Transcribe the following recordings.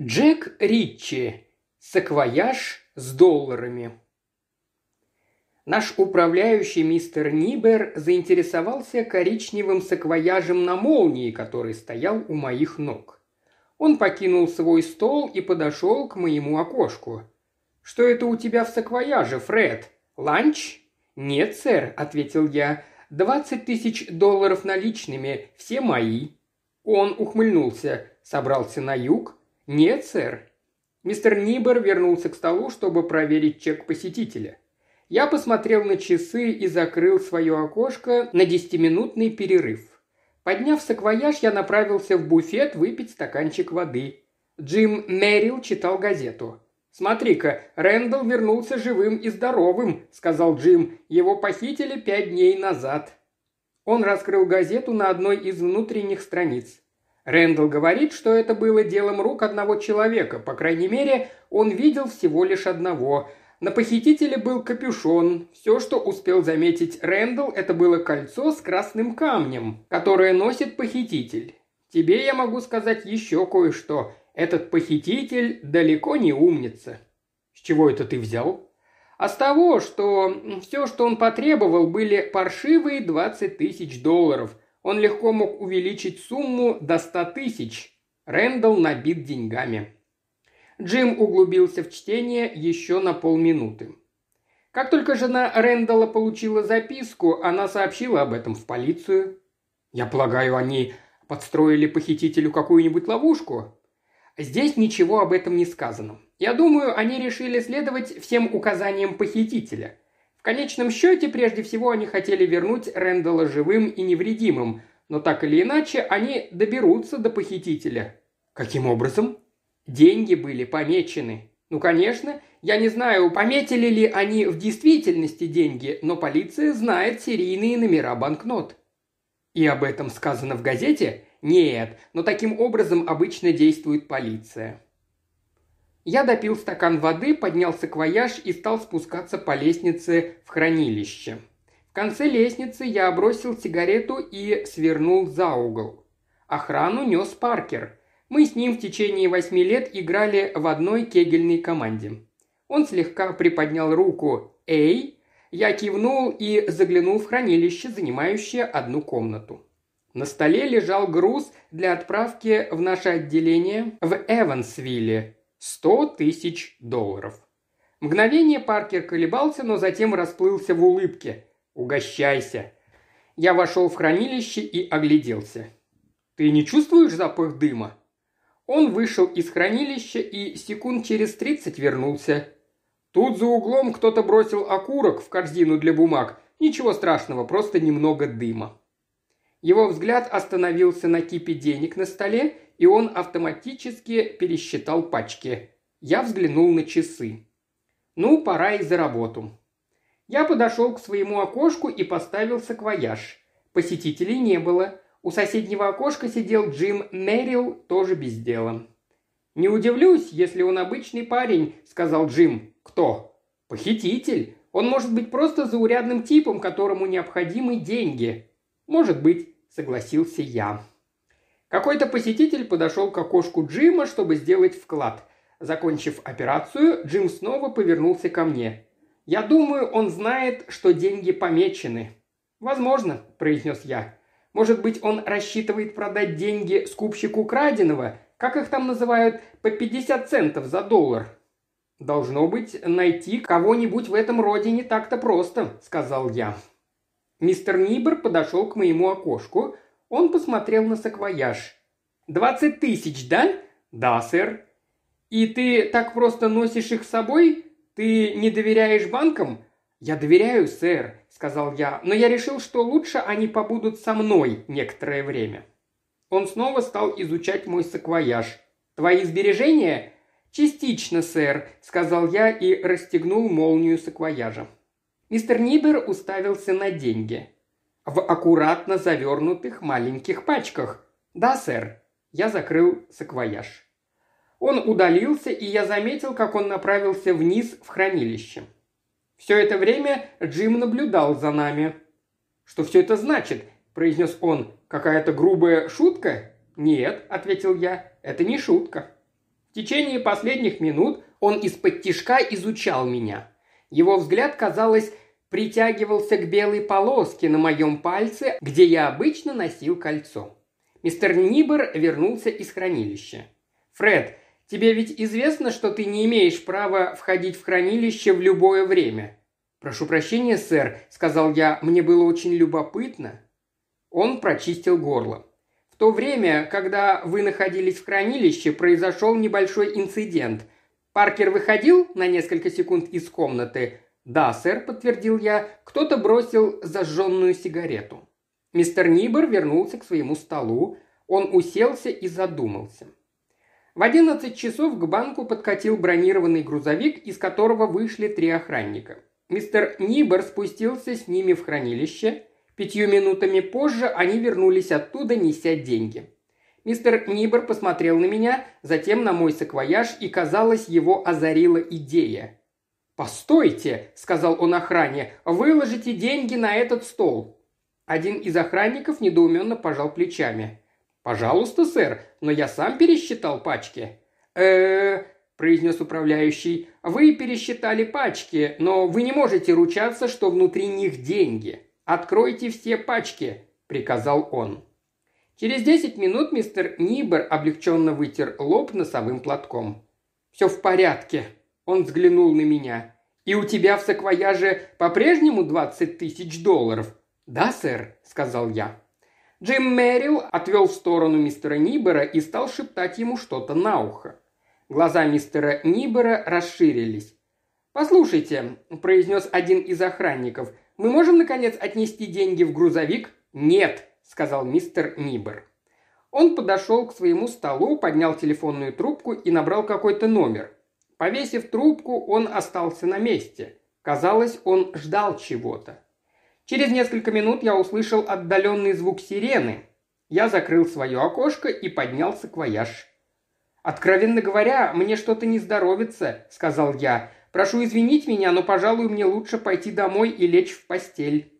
Джек Ричи. Саквояж с долларами. Наш управляющий мистер Нибер заинтересовался коричневым саквояжем на молнии, который стоял у моих ног. Он покинул свой стол и подошел к моему окошку. «Что это у тебя в саквояже, Фред? Ланч?» «Нет, сэр», — ответил я. «Двадцать тысяч долларов наличными, все мои». Он ухмыльнулся, собрался на юг, «Нет, сэр». Мистер Нибер вернулся к столу, чтобы проверить чек посетителя. Я посмотрел на часы и закрыл свое окошко на десятиминутный перерыв. Подняв саквояж, я направился в буфет выпить стаканчик воды. Джим Мэрил читал газету. «Смотри-ка, Рэндалл вернулся живым и здоровым», — сказал Джим. «Его похитили пять дней назад». Он раскрыл газету на одной из внутренних страниц. Рэндалл говорит, что это было делом рук одного человека, по крайней мере, он видел всего лишь одного. На похитителе был капюшон. Все, что успел заметить Рэндалл, это было кольцо с красным камнем, которое носит похититель. Тебе я могу сказать еще кое-что. Этот похититель далеко не умница. С чего это ты взял? А с того, что все, что он потребовал, были паршивые 20 тысяч долларов – он легко мог увеличить сумму до 100 тысяч. Рэндалл набит деньгами. Джим углубился в чтение еще на полминуты. Как только жена Рэндалла получила записку, она сообщила об этом в полицию. «Я полагаю, они подстроили похитителю какую-нибудь ловушку?» Здесь ничего об этом не сказано. Я думаю, они решили следовать всем указаниям похитителя – конечном счете, прежде всего, они хотели вернуть Рэндала живым и невредимым, но так или иначе они доберутся до похитителя. Каким образом? Деньги были помечены. Ну, конечно, я не знаю, пометили ли они в действительности деньги, но полиция знает серийные номера банкнот. И об этом сказано в газете? Нет, но таким образом обычно действует полиция. Я допил стакан воды, поднялся к вояж и стал спускаться по лестнице в хранилище. В конце лестницы я бросил сигарету и свернул за угол. Охрану нес Паркер. Мы с ним в течение восьми лет играли в одной кегельной команде. Он слегка приподнял руку «Эй!», я кивнул и заглянул в хранилище, занимающее одну комнату. На столе лежал груз для отправки в наше отделение в Эвансвилле, Сто тысяч долларов. Мгновение Паркер колебался, но затем расплылся в улыбке. «Угощайся!» Я вошел в хранилище и огляделся. «Ты не чувствуешь запах дыма?» Он вышел из хранилища и секунд через тридцать вернулся. Тут за углом кто-то бросил окурок в корзину для бумаг. Ничего страшного, просто немного дыма. Его взгляд остановился на кипе денег на столе, и он автоматически пересчитал пачки. Я взглянул на часы. Ну, пора и за работу. Я подошел к своему окошку и поставил саквояж. Посетителей не было. У соседнего окошка сидел Джим Мэрил, тоже без дела. «Не удивлюсь, если он обычный парень», — сказал Джим. «Кто?» «Похититель. Он может быть просто заурядным типом, которому необходимы деньги», «Может быть», — согласился я. Какой-то посетитель подошел к окошку Джима, чтобы сделать вклад. Закончив операцию, Джим снова повернулся ко мне. «Я думаю, он знает, что деньги помечены». «Возможно», – произнес я. «Может быть, он рассчитывает продать деньги скупщику краденого, как их там называют, по 50 центов за доллар». «Должно быть, найти кого-нибудь в этом роде не так-то просто», – сказал я. Мистер Нибер подошел к моему окошку. Он посмотрел на саквояж. «Двадцать тысяч, да?» «Да, сэр». «И ты так просто носишь их с собой? Ты не доверяешь банкам?» «Я доверяю, сэр», — сказал я, «но я решил, что лучше они побудут со мной некоторое время». Он снова стал изучать мой саквояж. «Твои сбережения?» «Частично, сэр», — сказал я и расстегнул молнию саквояжа. Мистер Нибер уставился на деньги. В аккуратно завернутых маленьких пачках. Да, сэр. Я закрыл саквояж. Он удалился, и я заметил, как он направился вниз в хранилище. Все это время Джим наблюдал за нами. «Что все это значит?» – произнес он. «Какая-то грубая шутка?» «Нет», – ответил я, – «это не шутка». В течение последних минут он из-под тишка изучал меня. Его взгляд, казалось, притягивался к белой полоске на моем пальце, где я обычно носил кольцо. Мистер Нибер вернулся из хранилища. «Фред, тебе ведь известно, что ты не имеешь права входить в хранилище в любое время?» «Прошу прощения, сэр», — сказал я, — «мне было очень любопытно». Он прочистил горло. В то время, когда вы находились в хранилище, произошел небольшой инцидент – Паркер выходил на несколько секунд из комнаты. «Да, сэр», – подтвердил я, – «кто-то бросил зажженную сигарету». Мистер Нибер вернулся к своему столу. Он уселся и задумался. В 11 часов к банку подкатил бронированный грузовик, из которого вышли три охранника. Мистер Нибер спустился с ними в хранилище. Пятью минутами позже они вернулись оттуда, неся деньги. Мистер Нибер посмотрел на меня, затем на мой саквояж, и, казалось, его озарила идея. «Постойте», — сказал он охране, — «выложите деньги на этот стол». Один из охранников недоуменно пожал плечами. «Пожалуйста, сэр, но я сам пересчитал пачки». «Э, произнес управляющий, — «вы пересчитали пачки, но вы не можете ручаться, что внутри них деньги. Откройте все пачки», — приказал он. Через десять минут мистер Нибер облегченно вытер лоб носовым платком. «Все в порядке», – он взглянул на меня. «И у тебя в саквояже по-прежнему двадцать тысяч долларов?» «Да, сэр», – сказал я. Джим Мэрил отвел в сторону мистера Нибера и стал шептать ему что-то на ухо. Глаза мистера Нибера расширились. «Послушайте», – произнес один из охранников, – «мы можем, наконец, отнести деньги в грузовик?» «Нет», сказал мистер Нибер. Он подошел к своему столу, поднял телефонную трубку и набрал какой-то номер. Повесив трубку, он остался на месте. Казалось, он ждал чего-то. Через несколько минут я услышал отдаленный звук сирены. Я закрыл свое окошко и поднялся к вояж. «Откровенно говоря, мне что-то не здоровится», — сказал я. «Прошу извинить меня, но, пожалуй, мне лучше пойти домой и лечь в постель».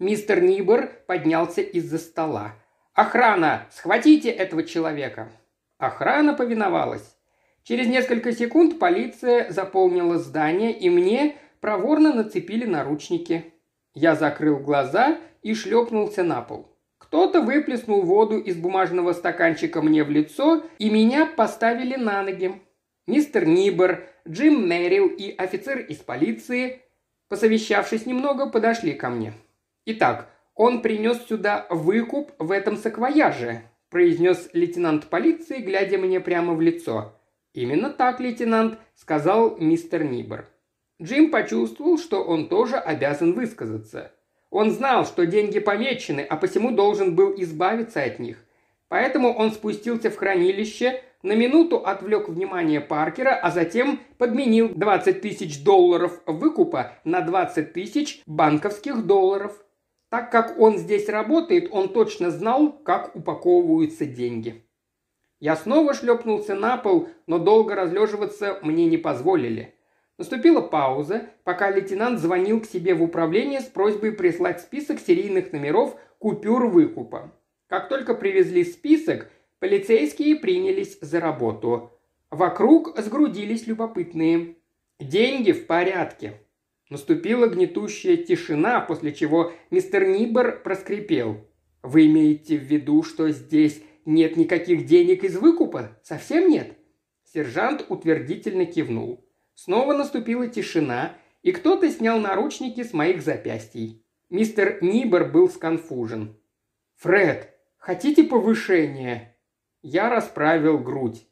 Мистер Нибор поднялся из-за стола. «Охрана! Схватите этого человека!» Охрана повиновалась. Через несколько секунд полиция заполнила здание, и мне проворно нацепили наручники. Я закрыл глаза и шлепнулся на пол. Кто-то выплеснул воду из бумажного стаканчика мне в лицо, и меня поставили на ноги. Мистер Нибор, Джим Мэрил и офицер из полиции, посовещавшись немного, подошли ко мне. Итак, он принес сюда выкуп в этом саквояже», – произнес лейтенант полиции, глядя мне прямо в лицо. «Именно так, лейтенант», – сказал мистер Нибор. Джим почувствовал, что он тоже обязан высказаться. Он знал, что деньги помечены, а посему должен был избавиться от них. Поэтому он спустился в хранилище, на минуту отвлек внимание Паркера, а затем подменил 20 тысяч долларов выкупа на 20 тысяч банковских долларов – так как он здесь работает, он точно знал, как упаковываются деньги. Я снова шлепнулся на пол, но долго разлеживаться мне не позволили. Наступила пауза, пока лейтенант звонил к себе в управление с просьбой прислать список серийных номеров купюр выкупа. Как только привезли список, полицейские принялись за работу. Вокруг сгрудились любопытные. «Деньги в порядке», Наступила гнетущая тишина, после чего мистер Нибер проскрипел. «Вы имеете в виду, что здесь нет никаких денег из выкупа? Совсем нет?» Сержант утвердительно кивнул. Снова наступила тишина, и кто-то снял наручники с моих запястий. Мистер Нибер был сконфужен. «Фред, хотите повышение? Я расправил грудь.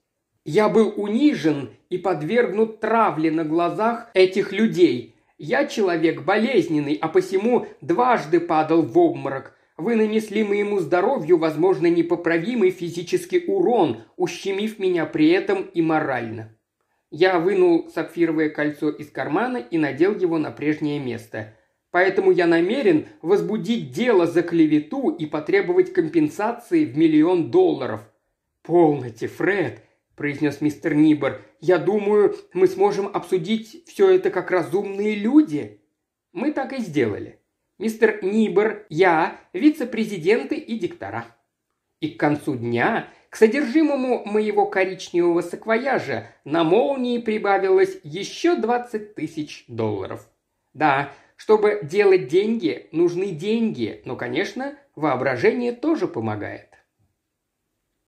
Я был унижен и подвергнут травле на глазах этих людей, я человек болезненный, а посему дважды падал в обморок. Вы нанесли моему здоровью, возможно, непоправимый физический урон, ущемив меня при этом и морально. Я вынул сапфировое кольцо из кармана и надел его на прежнее место. Поэтому я намерен возбудить дело за клевету и потребовать компенсации в миллион долларов. Полноте, Фред, произнес мистер Нибор. «Я думаю, мы сможем обсудить все это как разумные люди». Мы так и сделали. Мистер Нибор, я, вице-президенты и диктора. И к концу дня к содержимому моего коричневого саквояжа на молнии прибавилось еще 20 тысяч долларов. Да, чтобы делать деньги, нужны деньги, но, конечно, воображение тоже помогает.